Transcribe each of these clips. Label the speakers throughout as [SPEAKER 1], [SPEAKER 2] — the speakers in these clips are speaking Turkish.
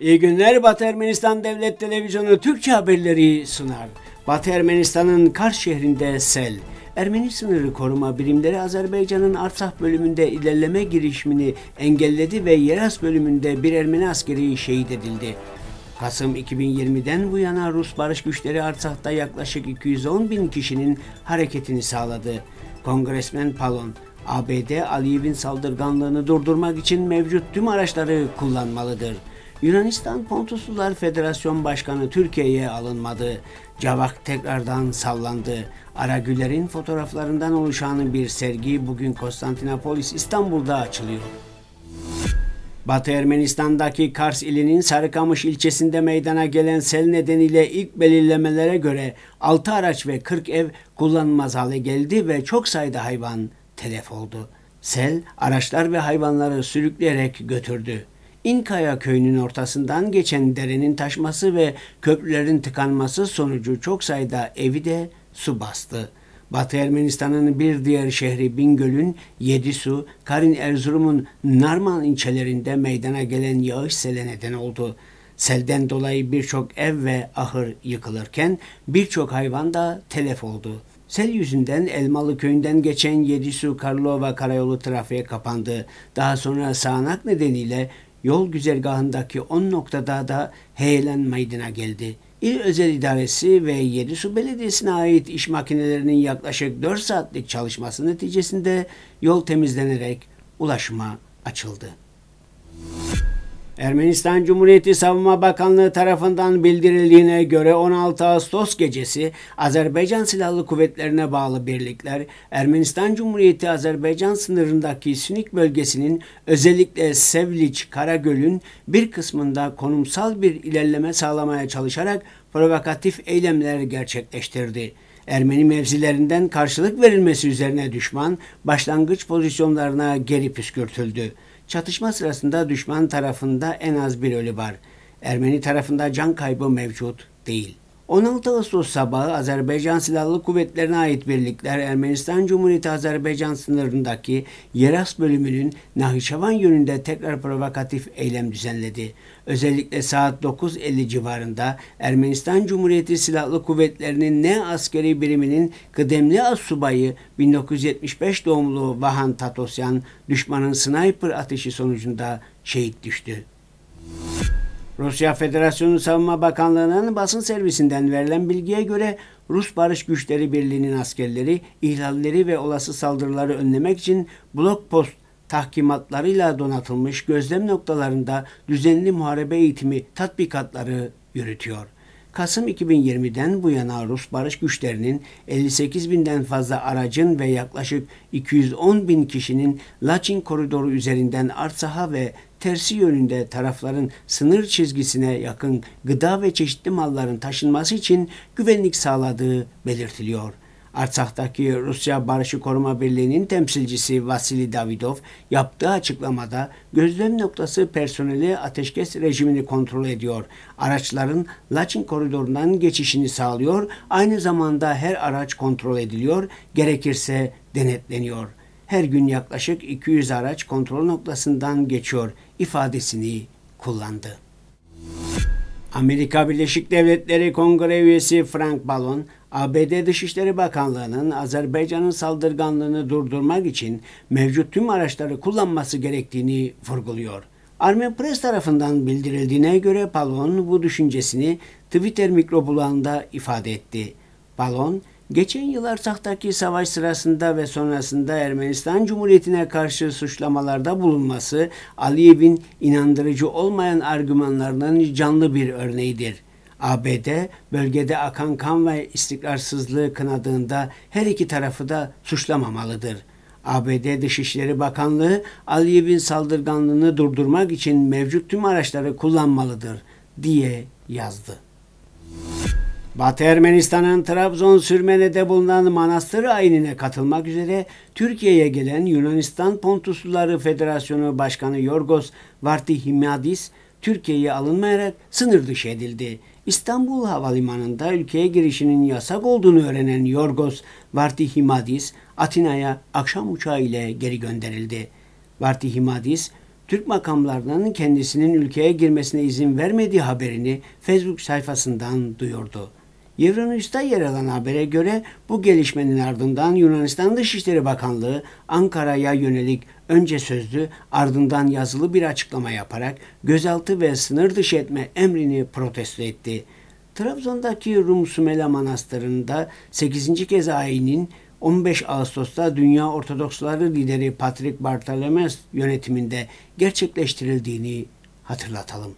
[SPEAKER 1] İyi günler Batı Ermenistan Devlet Televizyonu Türkçe haberleri sunar. Batı Ermenistan'ın Kars şehrinde sel. Ermeni sınırı koruma birimleri Azerbaycan'ın Artsakh bölümünde ilerleme girişimini engelledi ve Yeras bölümünde bir Ermeni askeri şehit edildi. Kasım 2020'den bu yana Rus barış güçleri Artsakh'ta yaklaşık 210 bin kişinin hareketini sağladı. Kongresmen Palon, ABD Aliyev'in saldırganlığını durdurmak için mevcut tüm araçları kullanmalıdır.'' Yunanistan Kontuslular Federasyon Başkanı Türkiye'ye alınmadı. Cavak tekrardan sallandı. Aragüler'in fotoğraflarından oluşan bir sergi bugün Konstantinopolis İstanbul'da açılıyor. Batı Ermenistan'daki Kars ilinin Sarıkamış ilçesinde meydana gelen sel nedeniyle ilk belirlemelere göre 6 araç ve 40 ev kullanılmaz hale geldi ve çok sayıda hayvan telef oldu. Sel araçlar ve hayvanları sürükleyerek götürdü. İnkaya köyünün ortasından geçen derenin taşması ve köprülerin tıkanması sonucu çok sayıda evi de su bastı. Batı Ermenistan'ın bir diğer şehri Bingöl'ün Yedisu, Karin Erzurum'un Narman ilçelerinde meydana gelen yağış sele neden oldu. Selden dolayı birçok ev ve ahır yıkılırken birçok hayvan da telef oldu. Sel yüzünden Elmalı köyünden geçen Yedisu Karlova karayolu trafiğe kapandı. Daha sonra sağanak nedeniyle yol güzergahındaki 10 noktada da heyelan meydana geldi. İl Özel İdaresi ve Yerisu Belediyesi'ne ait iş makinelerinin yaklaşık 4 saatlik çalışması neticesinde yol temizlenerek ulaşıma açıldı. Ermenistan Cumhuriyeti Savunma Bakanlığı tarafından bildirildiğine göre 16 Ağustos gecesi Azerbaycan Silahlı Kuvvetlerine bağlı birlikler Ermenistan Cumhuriyeti Azerbaycan sınırındaki Sünik bölgesinin özellikle Sevliç Karagöl'ün bir kısmında konumsal bir ilerleme sağlamaya çalışarak provokatif eylemler gerçekleştirdi. Ermeni mevzilerinden karşılık verilmesi üzerine düşman başlangıç pozisyonlarına geri püskürtüldü. Çatışma sırasında düşman tarafında en az bir ölü var. Ermeni tarafında can kaybı mevcut değil.'' 16 Ağustos sabahı Azerbaycan Silahlı Kuvvetlerine ait birlikler Ermenistan Cumhuriyeti Azerbaycan sınırındaki Yeras bölümünün Nahişevan yönünde tekrar provokatif eylem düzenledi. Özellikle saat 9.50 civarında Ermenistan Cumhuriyeti Silahlı Kuvvetleri'nin ne askeri biriminin kıdemli assubayı 1975 doğumlu Vahan Tatosyan düşmanın sniper atışı sonucunda şehit düştü. Rusya Federasyonu Savunma Bakanlığı'nın basın servisinden verilen bilgiye göre Rus Barış Güçleri Birliği'nin askerleri ihlalleri ve olası saldırıları önlemek için blok post tahkimatlarıyla donatılmış gözlem noktalarında düzenli muharebe eğitimi tatbikatları yürütüyor. Kasım 2020'den bu yana Rus barış güçlerinin 58 binden fazla aracın ve yaklaşık 210 bin kişinin Laçin koridoru üzerinden Artsaha ve tersi yönünde tarafların sınır çizgisine yakın gıda ve çeşitli malların taşınması için güvenlik sağladığı belirtiliyor. Artsak'taki Rusya Barışı Koruma Birliği'nin temsilcisi Vasili Davidov yaptığı açıklamada gözlem noktası personeli ateşkes rejimini kontrol ediyor. Araçların Laçin koridorundan geçişini sağlıyor. Aynı zamanda her araç kontrol ediliyor, gerekirse denetleniyor her gün yaklaşık 200 araç kontrol noktasından geçiyor ifadesini kullandı. Amerika Birleşik Devletleri Kongre üyesi Frank Ballon, ABD Dışişleri Bakanlığı'nın Azerbaycan'ın saldırganlığını durdurmak için mevcut tüm araçları kullanması gerektiğini vurguluyor. Armen Press tarafından bildirildiğine göre Ballon bu düşüncesini Twitter mikroblogunda ifade etti. Ballon, Geçen yıl Arsak'taki savaş sırasında ve sonrasında Ermenistan Cumhuriyeti'ne karşı suçlamalarda bulunması Aliyev'in inandırıcı olmayan argümanlarının canlı bir örneğidir. ABD bölgede akan kan ve istikrarsızlığı kınadığında her iki tarafı da suçlamamalıdır. ABD Dışişleri Bakanlığı Aliyev'in saldırganlığını durdurmak için mevcut tüm araçları kullanmalıdır diye yazdı. Batı Ermenistan'ın Trabzon Sürmene'de bulunan manastır ayinine katılmak üzere Türkiye'ye gelen Yunanistan Pontusluları Federasyonu Başkanı Yorgos Vartihimadis Türkiye'ye alınmayarak sınır dışı edildi. İstanbul Havalimanı'nda ülkeye girişinin yasak olduğunu öğrenen Yorgos Vartihimadis Atina'ya akşam uçağı ile geri gönderildi. Vartihimadis Türk makamlarının kendisinin ülkeye girmesine izin vermediği haberini Facebook sayfasından duyurdu. Euronews'ta yer alan habere göre bu gelişmenin ardından Yunanistan Dışişleri Bakanlığı Ankara'ya yönelik önce sözlü ardından yazılı bir açıklama yaparak gözaltı ve sınır dışı etme emrini protesto etti. Trabzon'daki Rum Sümela Manastırı'nda 8. kez ayinin 15 Ağustos'ta Dünya Ortodoksları lideri Patrick Bartolomeus yönetiminde gerçekleştirildiğini hatırlatalım.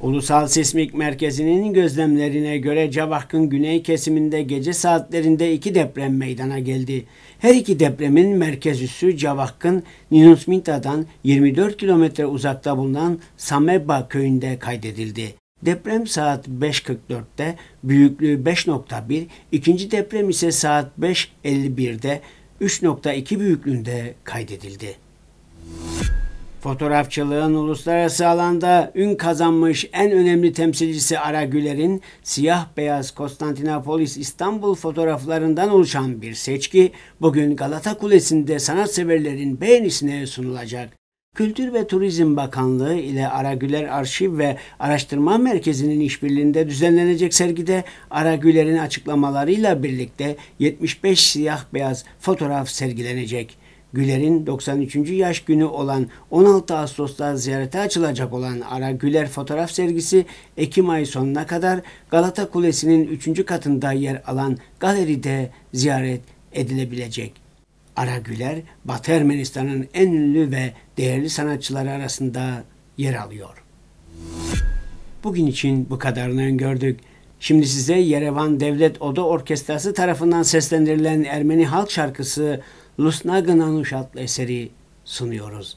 [SPEAKER 1] Ulusal Sismik Merkezi'nin gözlemlerine göre Cavak'ın güney kesiminde gece saatlerinde iki deprem meydana geldi. Her iki depremin merkez üssü Cavak'ın Ninusminta'dan 24 kilometre uzakta bulunan Sameba köyünde kaydedildi. Deprem saat 5.44'te büyüklüğü 5.1, ikinci deprem ise saat 5.51'de 3.2 büyüklüğünde kaydedildi. Fotoğrafçılığın uluslararası alanda ün kazanmış en önemli temsilcisi Ara Güler'in siyah beyaz Konstantinopolis İstanbul fotoğraflarından oluşan bir seçki bugün Galata Kulesi'nde sanatseverlerin beğenisine sunulacak. Kültür ve Turizm Bakanlığı ile Ara Güler Arşiv ve Araştırma Merkezi'nin işbirliğinde düzenlenecek sergide Ara Güler'in açıklamalarıyla birlikte 75 siyah beyaz fotoğraf sergilenecek. Güler'in 93. yaş günü olan 16 Ağustos'ta ziyarete açılacak olan Ara Güler fotoğraf sergisi Ekim ayı sonuna kadar Galata Kulesi'nin 3. katında yer alan galeride ziyaret edilebilecek. Ara Güler, Batı Ermenistan'ın en ünlü ve değerli sanatçıları arasında yer alıyor. Bugün için bu kadarını öngördük. Şimdi size Yerevan Devlet Oda Orkestrası tarafından seslendirilen Ermeni halk şarkısı Lusnaga'nın Gınanuş eseri sunuyoruz.